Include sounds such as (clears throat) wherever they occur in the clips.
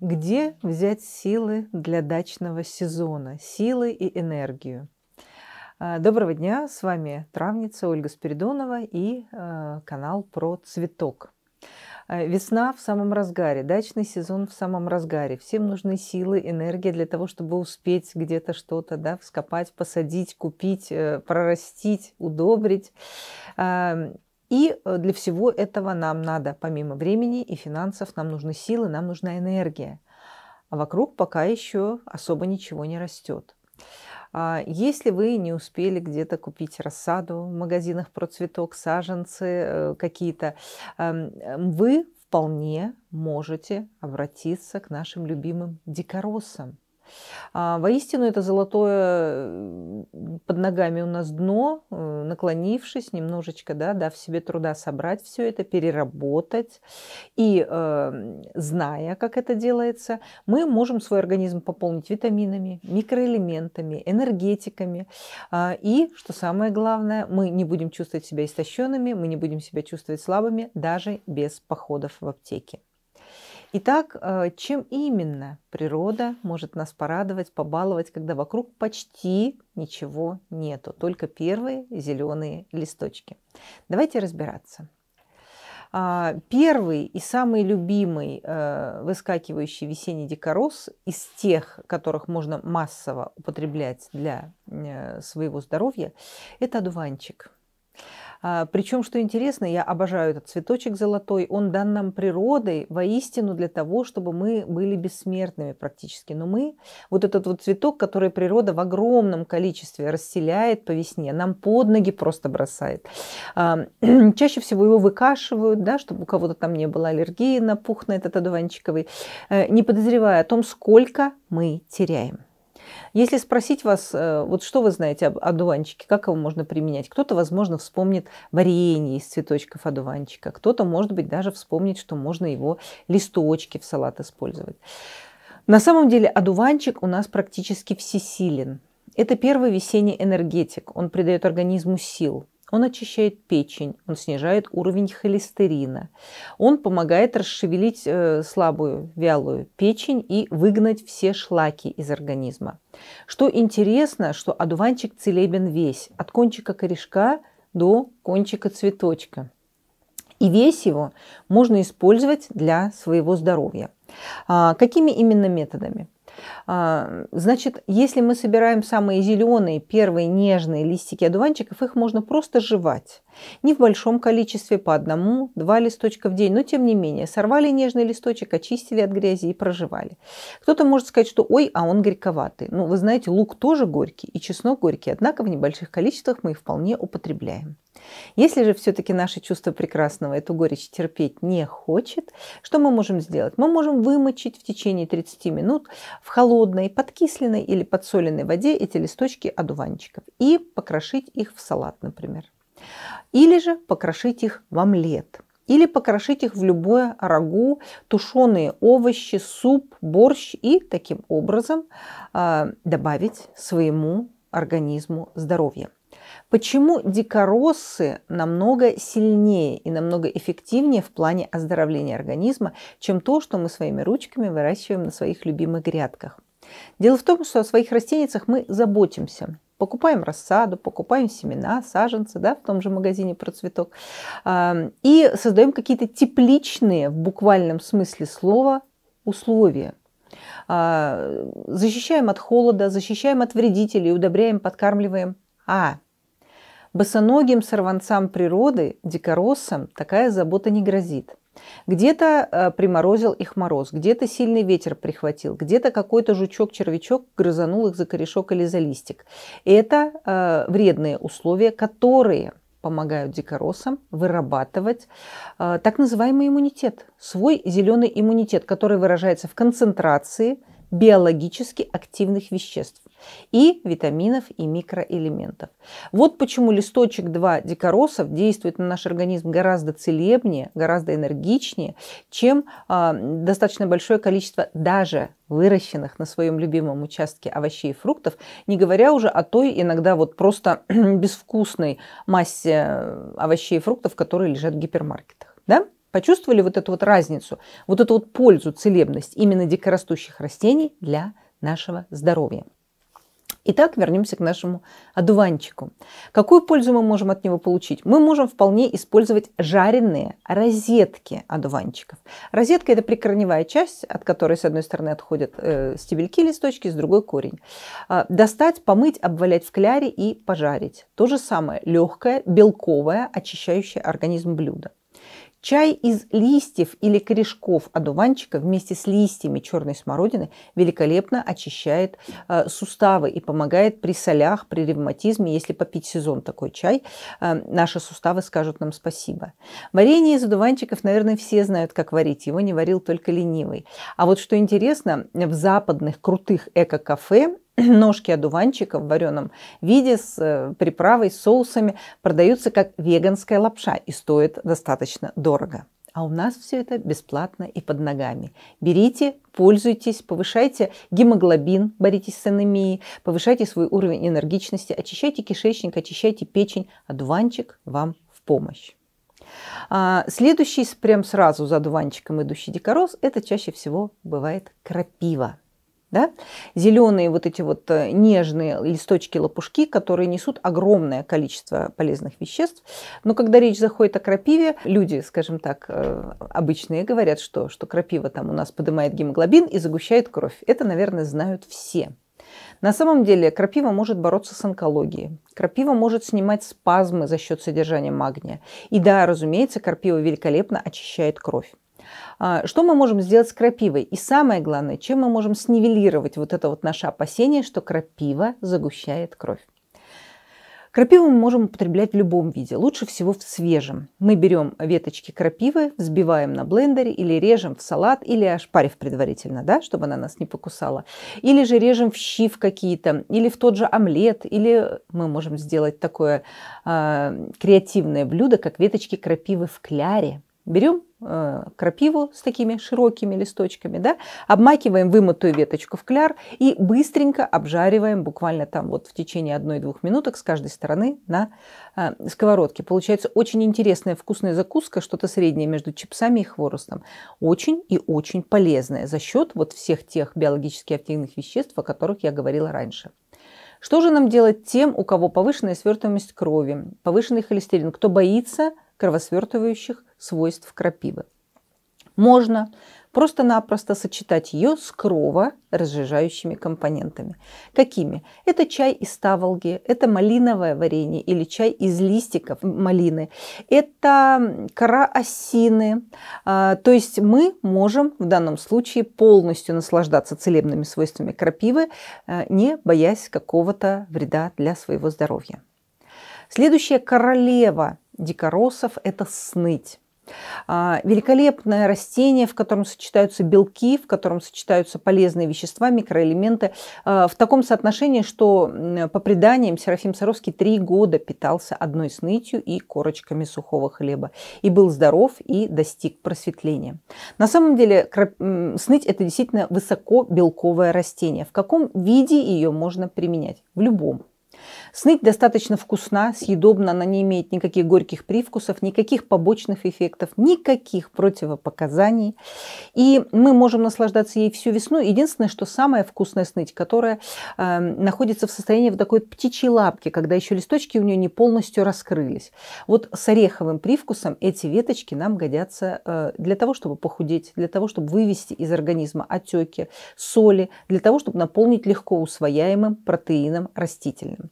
Где взять силы для дачного сезона, силы и энергию? А, доброго дня, с вами травница Ольга Спиридонова и а, канал про цветок. А, весна в самом разгаре, дачный сезон в самом разгаре. Всем нужны силы, энергия для того, чтобы успеть где-то что-то да, вскопать, посадить, купить, э, прорастить, удобрить. И э, для всего этого нам надо, помимо времени и финансов, нам нужны силы, нам нужна энергия. А вокруг пока еще особо ничего не растет. А если вы не успели где-то купить рассаду в магазинах про цветок, саженцы э, какие-то, эм, вы вполне можете обратиться к нашим любимым дикоросам. А, воистину это золотое под ногами у нас дно, э, наклонившись немножечко, да, дав себе труда собрать все это, переработать. И э, зная, как это делается, мы можем свой организм пополнить витаминами, микроэлементами, энергетиками. А, и, что самое главное, мы не будем чувствовать себя истощенными, мы не будем себя чувствовать слабыми даже без походов в аптеке. Итак, э, чем именно природа может нас порадовать, побаловать, когда вокруг почти ничего нету, только первые зеленые листочки? Давайте разбираться. А, первый и самый любимый э, выскакивающий весенний дикорос из тех, которых можно массово употреблять для э, своего здоровья, это одуванчик. А, Причем, что интересно, я обожаю этот цветочек золотой. Он дан нам природой воистину для того, чтобы мы были бессмертными практически. Но мы, вот этот вот цветок, который природа в огромном количестве расселяет по весне, нам под ноги просто бросает. А, (clears throat) чаще всего его выкашивают, да, чтобы у кого-то там не было аллергии на пух на этот одуванчиковый, э, не подозревая о том, сколько мы теряем. Если спросить вас, э, вот что вы знаете об одуванчике, как его можно применять? Кто-то, возможно, вспомнит варенье из цветочков одуванчика, кто-то, может быть, даже вспомнит, что можно его листочки в салат использовать. На самом деле одуванчик у нас практически всесилен. Это первый весенний энергетик. Он придает организму сил. Он очищает печень, он снижает уровень холестерина, он помогает расшевелить э, слабую, вялую печень и выгнать все шлаки из организма. Что интересно, что одуванчик целебен весь, от кончика корешка до кончика цветочка. И весь его можно использовать для своего здоровья. А, какими именно методами? А, значит, если мы собираем самые зеленые, первые нежные листики одуванчиков, их можно просто жевать. Не в большом количестве, по одному, два листочка в день, но тем не менее, сорвали нежный листочек, очистили от грязи и проживали. Кто-то может сказать, что ой, а он горьковатый. Ну, вы знаете, лук тоже горький и чеснок горький, однако в небольших количествах мы их вполне употребляем. Если же все-таки наше чувство прекрасного эту горечь терпеть не хочет, что мы можем сделать? Мы можем вымочить в течение 30 минут в холодной, подкисленной или подсоленной воде эти листочки одуванчиков и покрошить их в салат, например. Или же покрошить их в омлет. Или покрошить их в любое рагу, тушеные овощи, суп, борщ и таким образом э, добавить своему организму здоровья. Почему дикороссы намного сильнее и намного эффективнее в плане оздоровления организма, чем то, что мы своими ручками выращиваем на своих любимых грядках? Дело в том, что о своих растеницах мы заботимся. Покупаем рассаду, покупаем семена, саженцы, да, в том же магазине про цветок. А, и создаем какие-то тепличные, в буквальном смысле слова, условия. А, защищаем от холода, защищаем от вредителей, удобряем, подкармливаем. А Босоногим сорванцам природы, дикороссам, такая забота не грозит. Где-то э, приморозил их мороз, где-то сильный ветер прихватил, где-то какой-то жучок-червячок грызанул их за корешок или за листик. Это э, вредные условия, которые помогают дикороссам вырабатывать э, так называемый иммунитет, свой зеленый иммунитет, который выражается в концентрации – биологически активных веществ и витаминов и микроэлементов. Вот почему листочек 2 дикоросов действует на наш организм гораздо целебнее, гораздо энергичнее, чем э, достаточно большое количество даже выращенных на своем любимом участке овощей и фруктов, не говоря уже о той иногда вот просто (clears throat) безвкусной массе овощей и фруктов, которые лежат в гипермаркетах. Да? Почувствовали вот эту вот разницу, вот эту вот пользу, целебность именно дикорастущих растений для нашего здоровья. Итак, вернемся к нашему одуванчику. Какую пользу мы можем от него получить? Мы можем вполне использовать жареные розетки одуванчиков. Розетка – это прикорневая часть, от которой, с одной стороны, отходят э, стебельки, листочки, с другой – корень. Э, достать, помыть, обвалять в кляре и пожарить. То же самое – легкое, белковое, очищающее организм блюдо. Чай из листьев или корешков одуванчика вместе с листьями черной смородины великолепно очищает э, суставы и помогает при солях, при ревматизме, если попить сезон такой чай, э, наши суставы скажут нам спасибо. Варенье из одуванчиков, наверное, все знают, как варить. Его не варил только ленивый. А вот что интересно, в западных крутых эко-кафе (clears throat) ножки одуванчика в вареном виде с э, приправой, соусами продаются как веганская лапша и стоят достаточно дорого. А у нас все это бесплатно и под ногами. Берите, пользуйтесь, повышайте гемоглобин, боритесь с анемией, повышайте свой уровень энергичности, очищайте кишечник, очищайте печень. Одуванчик вам в помощь. А, следующий, прям сразу за одуванчиком идущий дикорос, это чаще всего бывает крапива. Да? Зеленые вот эти вот э, нежные листочки, лопушки, которые несут огромное количество полезных веществ. Но когда речь заходит о крапиве, люди, скажем так, э, обычные говорят, что, что крапива там у нас поднимает гемоглобин и загущает кровь. Это, наверное, знают все. На самом деле крапива может бороться с онкологией. Крапива может снимать спазмы за счет содержания магния. И да, разумеется, крапива великолепно очищает кровь. А, что мы можем сделать с крапивой? И самое главное, чем мы можем снивелировать вот это вот наше опасение, что крапива загущает кровь. Крапиву мы можем употреблять в любом виде, лучше всего в свежем. Мы берем веточки крапивы, взбиваем на блендере или режем в салат, или ошпарив предварительно, да, чтобы она нас не покусала. Или же режем в щи в какие-то, или в тот же омлет, или мы можем сделать такое э, креативное блюдо, как веточки крапивы в кляре – Берем э, крапиву с такими широкими листочками, да, обмакиваем вымытую веточку в кляр и быстренько обжариваем буквально там вот в течение 1-2 минуток с каждой стороны на э, сковородке. Получается очень интересная вкусная закуска, что-то среднее между чипсами и хворостом. Очень и очень полезная за счет вот всех тех биологически активных веществ, о которых я говорила раньше. Что же нам делать тем, у кого повышенная свертываемость крови, повышенный холестерин, кто боится – кровосвертывающих свойств крапивы. Можно просто-напросто сочетать ее с крово разжижающими компонентами. Какими? Это чай из таволги, это малиновое варенье или чай из листиков малины, это кора осины. А, то есть мы можем в данном случае полностью наслаждаться целебными свойствами крапивы, а, не боясь какого-то вреда для своего здоровья. Следующая королева – дикоросов – это сныть. А, великолепное растение, в котором сочетаются белки, в котором сочетаются полезные вещества, микроэлементы. А, в таком соотношении, что по преданиям Серафим Саровский три года питался одной снытью и корочками сухого хлеба. И был здоров и достиг просветления. На самом деле сныть – это действительно высокобелковое растение. В каком виде ее можно применять? В любом. Сныть достаточно вкусна, съедобна, она не имеет никаких горьких привкусов, никаких побочных эффектов, никаких противопоказаний. И мы можем наслаждаться ей всю весну. Единственное, что самая вкусная сныть, которая э, эм, находится в состоянии в такой птичьей лапке, когда еще листочки у нее не полностью раскрылись. Вот с ореховым привкусом эти веточки нам годятся э, для того, чтобы похудеть, для того, чтобы вывести из организма отеки, соли, для того, чтобы наполнить легко усвояемым протеином растительным.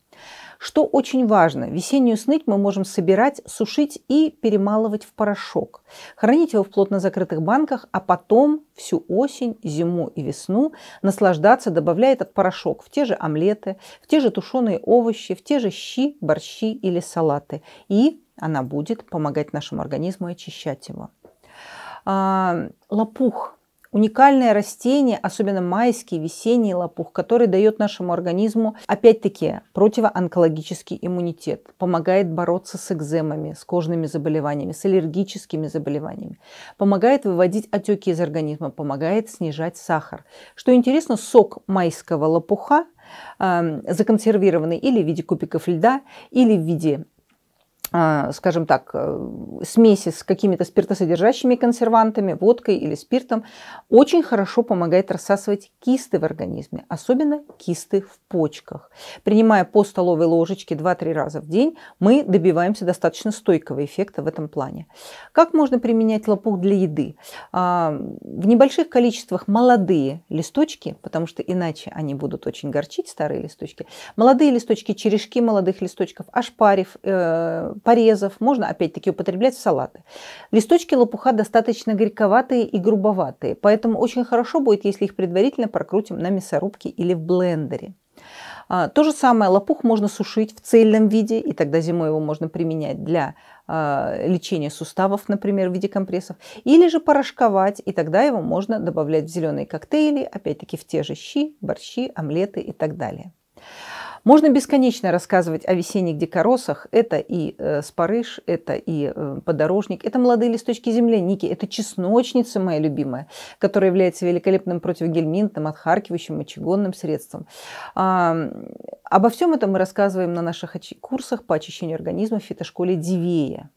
Что очень важно, весеннюю сныть мы можем собирать, сушить и перемалывать в порошок. Хранить его в плотно закрытых банках, а потом всю осень, зиму и весну наслаждаться, добавляя этот порошок в те же омлеты, в те же тушеные овощи, в те же щи, борщи или салаты. И она будет помогать нашему организму очищать его. А, лопух Уникальное растение, особенно майский, весенний лопух, который дает нашему организму, опять-таки, противоонкологический иммунитет, помогает бороться с экземами, с кожными заболеваниями, с аллергическими заболеваниями, помогает выводить отеки из организма, помогает снижать сахар. Что интересно, сок майского лопуха эм, законсервированный или в виде кубиков льда, или в виде Э, скажем так, э, смеси с какими-то спиртосодержащими консервантами, водкой или спиртом, очень хорошо помогает рассасывать кисты в организме, особенно кисты в почках. Принимая по столовой ложечке 2-3 раза в день, мы добиваемся достаточно стойкого эффекта в этом плане. Как можно применять лопух для еды? А, в небольших количествах молодые листочки, потому что иначе они будут очень горчить, старые листочки, молодые листочки, черешки молодых листочков, ашпарив, э, порезов, можно опять-таки употреблять в салаты. Листочки лопуха достаточно горьковатые и грубоватые, поэтому очень хорошо будет, если их предварительно прокрутим на мясорубке или в блендере. А, то же самое лопух можно сушить в цельном виде, и тогда зимой его можно применять для а, лечения суставов, например, в виде компрессов, или же порошковать, и тогда его можно добавлять в зеленые коктейли, опять-таки в те же щи, борщи, омлеты и так далее. Можно бесконечно рассказывать о весенних дикоросах. Это и э, спарыш, это и э, подорожник, это молодые листочки земляники, это чесночница моя любимая, которая является великолепным противогельминтом, отхаркивающим, мочегонным средством. А, обо всем этом мы рассказываем на наших курсах по очищению организма в фитошколе «Дивея».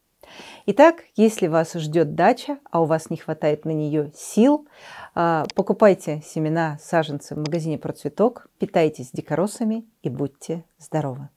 Итак, если вас ждет дача, а у вас не хватает на нее сил, а, покупайте семена саженцы в магазине «Процветок», питайтесь дикоросами и будьте здоровы!